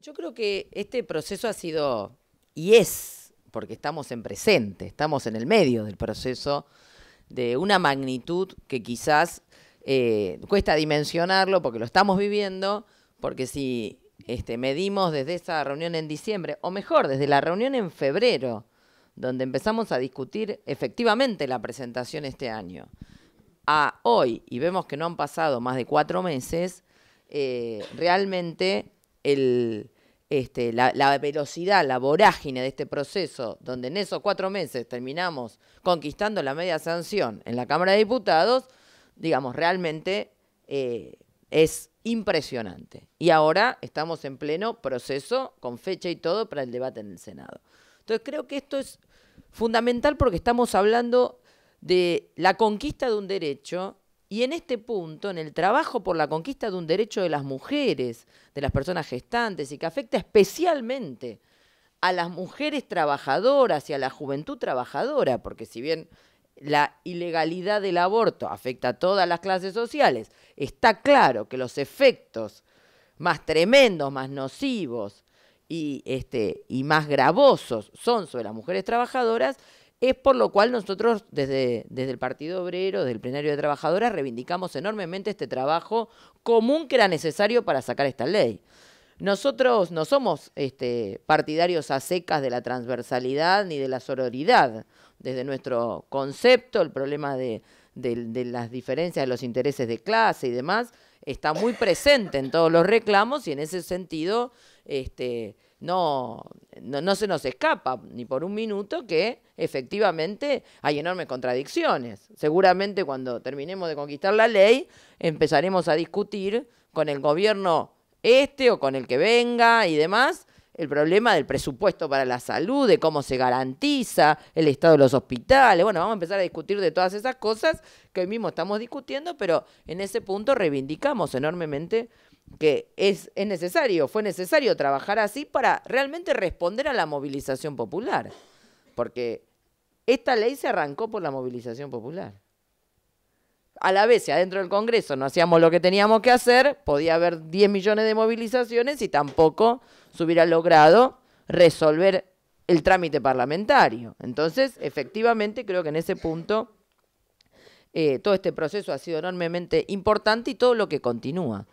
Yo creo que este proceso ha sido y es, porque estamos en presente, estamos en el medio del proceso de una magnitud que quizás eh, cuesta dimensionarlo porque lo estamos viviendo, porque si este, medimos desde esa reunión en diciembre, o mejor, desde la reunión en febrero, donde empezamos a discutir efectivamente la presentación este año, a hoy, y vemos que no han pasado más de cuatro meses, eh, realmente este, la, velocidad, la vorágine de este proceso, donde en esos cuatro meses terminamos conquistando la media sanción en la Cámara de Diputados, digamos, realmente eh, es impresionante. Y ahora estamos en pleno proceso, con fecha y todo, para el debate en el Senado. Entonces creo que esto es fundamental porque estamos hablando de la conquista de un derecho y en este punto, en el trabajo por la conquista de un derecho de las mujeres, de las personas gestantes y que afecta especialmente a las mujeres trabajadoras y a la juventud trabajadora, porque si bien la ilegalidad del aborto afecta a todas las clases sociales, está claro que los efectos más tremendos, más nocivos este, y, más gravosos son sobre las mujeres trabajadoras, es por lo cual nosotros desde, desde el Partido Obrero, desde el Plenario de Trabajadoras, reivindicamos enormemente este trabajo común que era necesario para sacar esta ley. Nosotros no somos este, partidarios a secas de la transversalidad ni de la sororidad. Desde nuestro concepto, el problema de, las diferencias de los intereses de clase y demás está muy presente en todos los reclamos y en ese sentido este, no, se nos escapa ni por un minuto que efectivamente hay enormes contradicciones. Seguramente cuando terminemos de conquistar la ley empezaremos a discutir con el gobierno este o con el que venga y demás. El problema del presupuesto para la salud, de cómo se garantiza el estado de los hospitales. Bueno, vamos a empezar a discutir de todas esas cosas que hoy mismo estamos discutiendo, pero en ese punto reivindicamos enormemente que es, necesario, fue necesario trabajar así para realmente responder a la movilización popular. Porque esta ley se arrancó por la movilización popular a la vez, si adentro del Congreso no hacíamos lo que teníamos que hacer, podía haber 10 millones de movilizaciones y tampoco se hubiera logrado resolver el trámite parlamentario. Entonces, efectivamente, creo que en ese punto eh, todo este proceso ha sido enormemente importante y todo lo que continúa.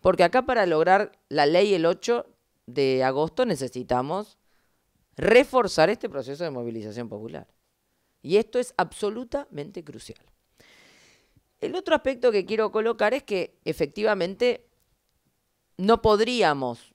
Porque acá para lograr la ley el 8 de agosto necesitamos reforzar este proceso de movilización popular. Y esto es absolutamente crucial. El otro aspecto que quiero colocar es que efectivamente no podríamos,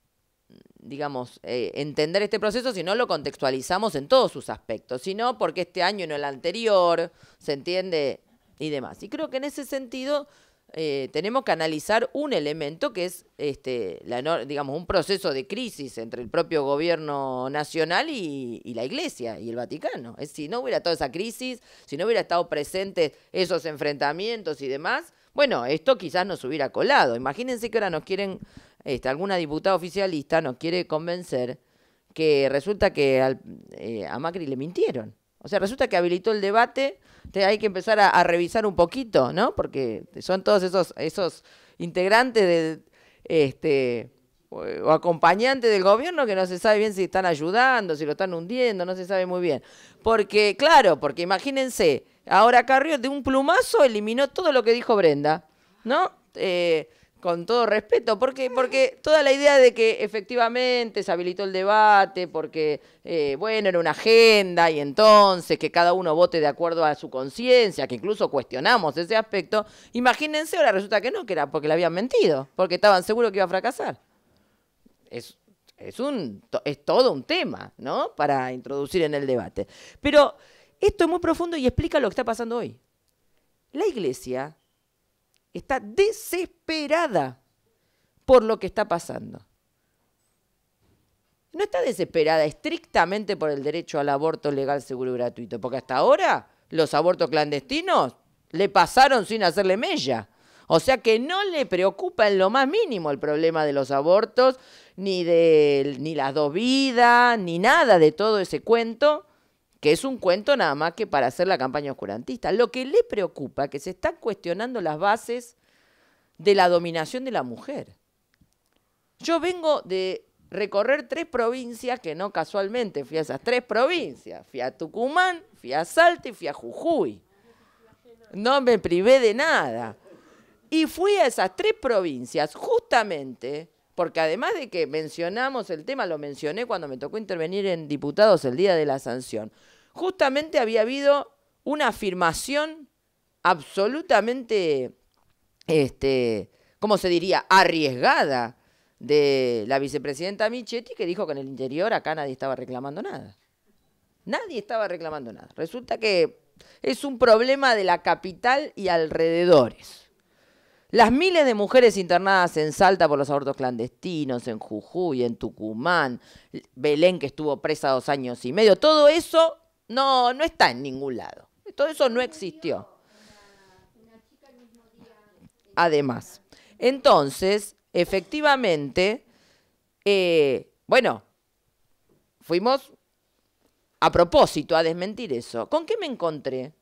digamos, eh, entender este proceso si no lo contextualizamos en todos sus aspectos, sino porque este año y no el anterior, se entiende y demás. Y creo que en ese sentido eh, tenemos que analizar un elemento que es este, digamos, un proceso de crisis entre el propio gobierno nacional y, la Iglesia y el Vaticano. Es, si no hubiera toda esa crisis, si no hubiera estado presente esos enfrentamientos y demás, bueno, esto quizás nos hubiera colado. Imagínense que ahora nos quieren, este, alguna diputada oficialista nos quiere convencer que resulta que al, eh, a Macri le mintieron. O sea, resulta que habilitó el debate, hay que empezar a, revisar un poquito, ¿no? Porque son todos esos, esos integrantes de, este, o acompañantes del gobierno que no se sabe bien si están ayudando, si lo están hundiendo, no se sabe muy bien. Porque, claro, porque imagínense, ahora Carrió de un plumazo eliminó todo lo que dijo Brenda, ¿no? Eh, con todo respeto, porque, porque toda la idea de que efectivamente se habilitó el debate, porque, eh, bueno, era una agenda y entonces que cada uno vote de acuerdo a su conciencia, que incluso cuestionamos ese aspecto, imagínense, ahora resulta que no, que era porque le habían mentido, porque estaban seguros que iba a fracasar. es, un, es todo un tema, ¿no? Para introducir en el debate. Pero esto es muy profundo y explica lo que está pasando hoy. La iglesia está desesperada por lo que está pasando. No está desesperada estrictamente por el derecho al aborto legal, seguro y gratuito, porque hasta ahora los abortos clandestinos le pasaron sin hacerle mella. O sea que no le preocupa en lo más mínimo el problema de los abortos, ni de ni las dos vidas, ni nada de todo ese cuento que es un cuento nada más que para hacer la campaña oscurantista. Lo que le preocupa es que se están cuestionando las bases de la dominación de la mujer. Yo vengo de recorrer tres provincias, que no casualmente fui a esas tres provincias. Fui a Tucumán, fui a Salta y fui a Jujuy. No me privé de nada. Y fui a esas tres provincias justamente porque además de que mencionamos el tema, lo mencioné cuando me tocó intervenir en diputados el día de la sanción, justamente había habido una afirmación absolutamente, este, ¿cómo se diría?, arriesgada de la vicepresidenta Michetti que dijo que en el interior acá nadie estaba reclamando nada. Nadie estaba reclamando nada. Resulta que es un problema de la capital y alrededores. Las miles de mujeres internadas en Salta por los abortos clandestinos, en Jujuy, en Tucumán, Belén que estuvo presa dos años y medio, todo eso no, no está en ningún lado. Todo eso no existió. Además, entonces, efectivamente, eh, bueno, fuimos a propósito a desmentir eso. ¿Con qué me encontré?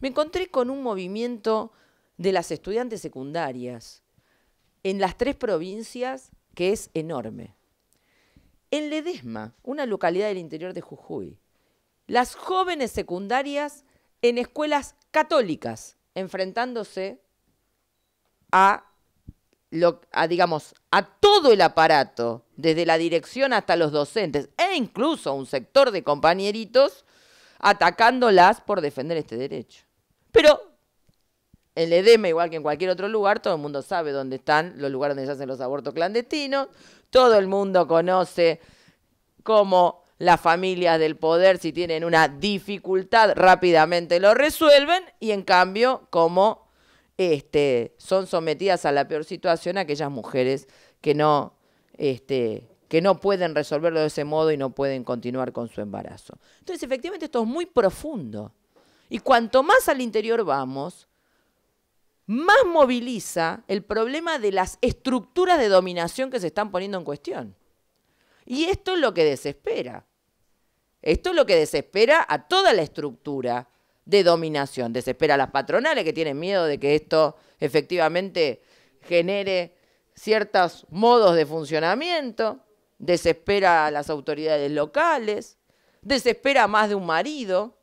Me encontré con un movimiento de las estudiantes secundarias en las tres provincias, que es enorme. En Ledesma, una localidad del interior de Jujuy, las jóvenes secundarias en escuelas católicas, enfrentándose a, lo, digamos, a todo el aparato, desde la dirección hasta los docentes, e incluso un sector de compañeritos, atacándolas por defender este derecho. Pero el edema, igual que en cualquier otro lugar, todo el mundo sabe dónde están los lugares donde se hacen los abortos clandestinos, todo el mundo conoce cómo las familias del poder, si tienen una dificultad, rápidamente lo resuelven y en cambio, cómo este, son sometidas a la peor situación aquellas mujeres que no, este, que no pueden resolverlo de ese modo y no pueden continuar con su embarazo. Entonces, efectivamente, esto es muy profundo. Y cuanto más al interior vamos, más moviliza el problema de las estructuras de dominación que se están poniendo en cuestión. Y esto es lo que desespera. Esto es lo que desespera a toda la estructura de dominación. Desespera a las patronales que tienen miedo de que esto efectivamente genere ciertos modos de funcionamiento. Desespera a las autoridades locales. Desespera a más de un marido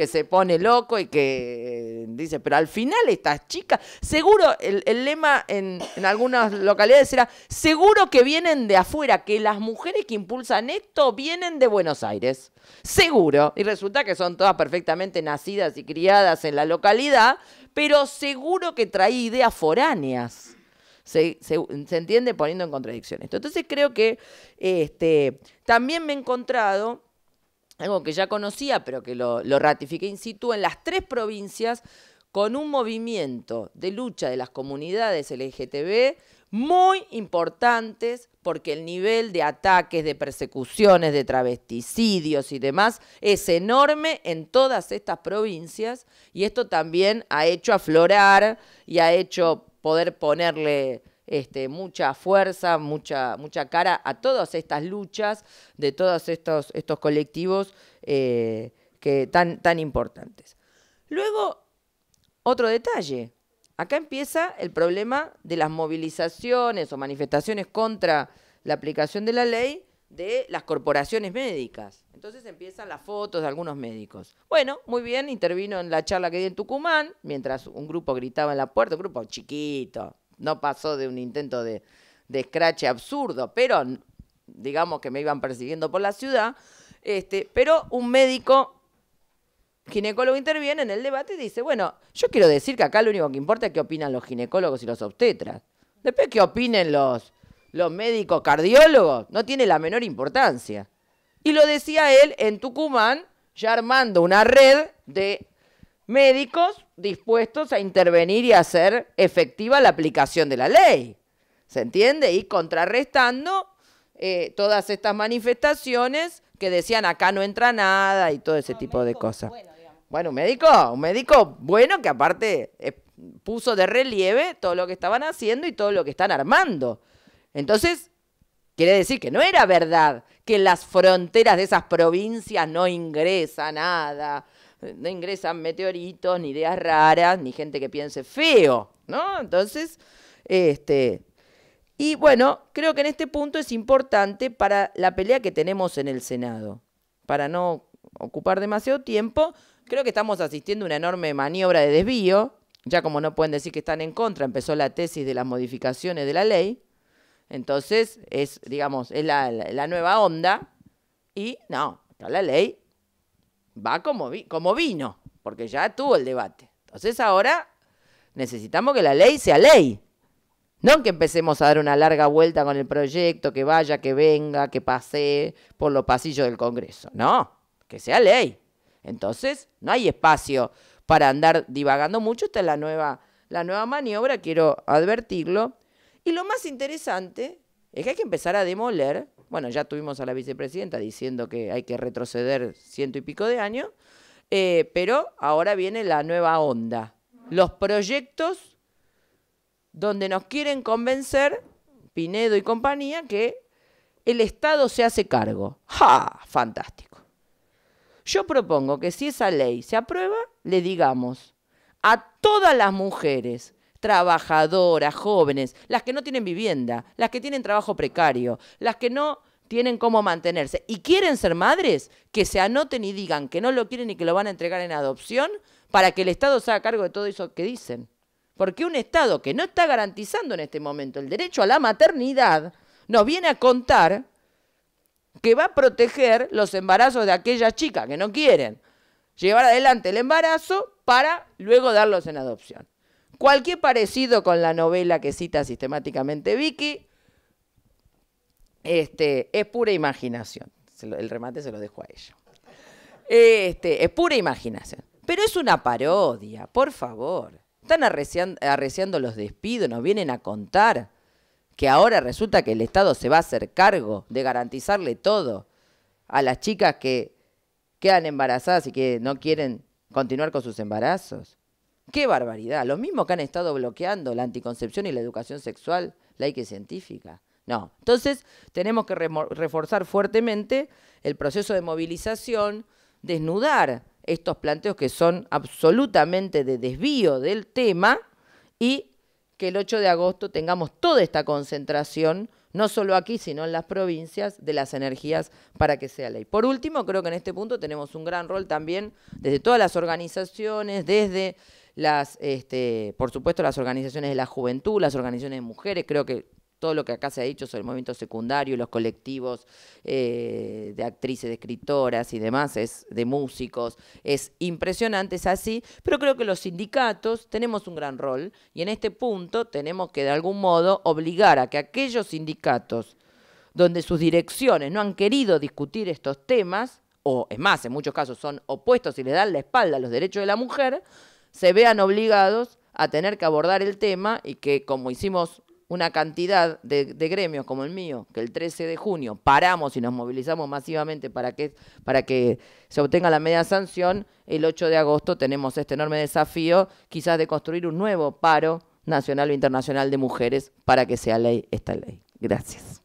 que se pone loco y que eh, dice, pero al final estas chicas, seguro, el, lema en, algunas localidades era, seguro que vienen de afuera, que las mujeres que impulsan esto vienen de Buenos Aires, seguro. Y resulta que son todas perfectamente nacidas y criadas en la localidad, pero seguro que trae ideas foráneas. Se, entiende poniendo en contradicción esto. Entonces creo que este, también me he encontrado algo que ya conocía, pero que lo, ratifiqué in situ, en las tres provincias con un movimiento de lucha de las comunidades LGTB muy importantes porque el nivel de ataques, de persecuciones, de travesticidios y demás es enorme en todas estas provincias y esto también ha hecho aflorar y ha hecho poder ponerle este, mucha fuerza, mucha, mucha cara a todas estas luchas de todos estos, estos colectivos eh, que tan, tan importantes. Luego, otro detalle. Acá empieza el problema de las movilizaciones o manifestaciones contra la aplicación de la ley de las corporaciones médicas. Entonces empiezan las fotos de algunos médicos. Bueno, muy bien, intervino en la charla que di en Tucumán, mientras un grupo gritaba en la puerta, un grupo chiquito, no pasó de un intento de, escrache absurdo, pero digamos que me iban persiguiendo por la ciudad. Este, pero un médico ginecólogo interviene en el debate y dice, bueno, yo quiero decir que acá lo único que importa es qué opinan los ginecólogos y los obstetras. Después qué opinen los, los médicos cardiólogos, no tiene la menor importancia. Y lo decía él en Tucumán, ya armando una red de médicos dispuestos a intervenir y hacer efectiva la aplicación de la ley. ¿Se entiende? Y contrarrestando eh, todas estas manifestaciones que decían acá no entra nada y todo ese ah, tipo de cosas. Bueno, un médico, un médico bueno que aparte eh, puso de relieve todo lo que estaban haciendo y todo lo que están armando. Entonces, quiere decir que no era verdad que en las fronteras de esas provincias no ingresa nada, no ingresan meteoritos, ni ideas raras, ni gente que piense feo, ¿no? Entonces, este, y bueno, creo que en este punto es importante para la pelea que tenemos en el Senado, para no ocupar demasiado tiempo, creo que estamos asistiendo a una enorme maniobra de desvío, ya como no pueden decir que están en contra, empezó la tesis de las modificaciones de la ley, entonces es, digamos, es la, nueva onda y no, está la ley va como, como vino, porque ya tuvo el debate. Entonces ahora necesitamos que la ley sea ley. No que empecemos a dar una larga vuelta con el proyecto, que vaya, que venga, que pase por los pasillos del Congreso. No, que sea ley. Entonces, no hay espacio para andar divagando mucho. Esta es la nueva, la nueva maniobra, quiero advertirlo. Y lo más interesante es que hay que empezar a demoler bueno, ya tuvimos a la vicepresidenta diciendo que hay que retroceder ciento y pico de años, eh, pero ahora viene la nueva onda. Los proyectos donde nos quieren convencer, Pinedo y compañía, que el Estado se hace cargo. ¡Ja! Fantástico. Yo propongo que si esa ley se aprueba, le digamos a todas las mujeres trabajadoras, jóvenes, las que no tienen vivienda, las que tienen trabajo precario, las que no tienen cómo mantenerse y quieren ser madres, que se anoten y digan que no lo quieren y que lo van a entregar en adopción para que el Estado sea haga cargo de todo eso que dicen. Porque un Estado que no está garantizando en este momento el derecho a la maternidad nos viene a contar que va a proteger los embarazos de aquellas chicas que no quieren llevar adelante el embarazo para luego darlos en adopción. Cualquier parecido con la novela que cita sistemáticamente Vicky este, es pura imaginación. El remate se lo dejo a ella. Este, es pura imaginación. Pero es una parodia, por favor. Están arreciando, arreciando los despidos, nos vienen a contar que ahora resulta que el Estado se va a hacer cargo de garantizarle todo a las chicas que quedan embarazadas y que no quieren continuar con sus embarazos. Qué barbaridad. Lo mismo que han estado bloqueando la anticoncepción y la educación sexual hay que científica. No. Entonces, tenemos que reforzar fuertemente el proceso de movilización, desnudar estos planteos que son absolutamente de desvío del tema y que el 8 de agosto tengamos toda esta concentración, no solo aquí, sino en las provincias, de las energías para que sea ley. Por último, creo que en este punto tenemos un gran rol también desde todas las organizaciones, desde las, este, por supuesto, las organizaciones de la juventud, las organizaciones de mujeres, creo que todo lo que acá se ha dicho sobre el movimiento secundario, los colectivos eh, de actrices, de escritoras y demás, es de músicos, es impresionante, es así, pero creo que los sindicatos tenemos un gran rol y en este punto tenemos que de algún modo obligar a que aquellos sindicatos donde sus direcciones no han querido discutir estos temas, o es más, en muchos casos son opuestos y le dan la espalda a los derechos de la mujer, se vean obligados a tener que abordar el tema y que como hicimos una cantidad de, gremios como el mío, que el 13 de junio paramos y nos movilizamos masivamente para que, para que se obtenga la media sanción, el 8 de agosto tenemos este enorme desafío quizás de construir un nuevo paro nacional o internacional de mujeres para que sea ley esta ley. Gracias.